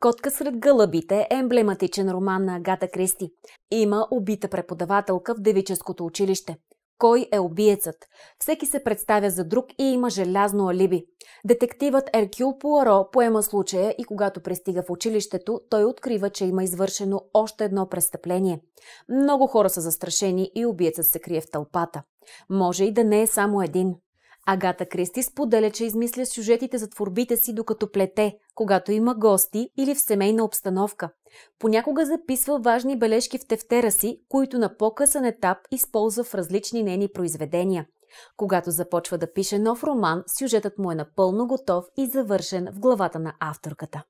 Котка сред гълъбите е емблематичен роман на Агата Кристи. Има убита преподавателка в девическото училище. Кой е убиецът? Всеки се представя за друг и има желязно алиби. Детективът Еркюл Пуаро поема случая и когато пристига в училището, той открива, че има извършено още едно престъпление. Много хора са застрашени и убиецът се крие в тълпата. Може и да не е само един. Агата Кристи споделя, че измисля сюжетите за творбите си докато плете, когато има гости или в семейна обстановка. Понякога записва важни бележки в тефтера си, които на по-късен етап използва в различни нейни произведения. Когато започва да пише нов роман, сюжетът му е напълно готов и завършен в главата на авторката.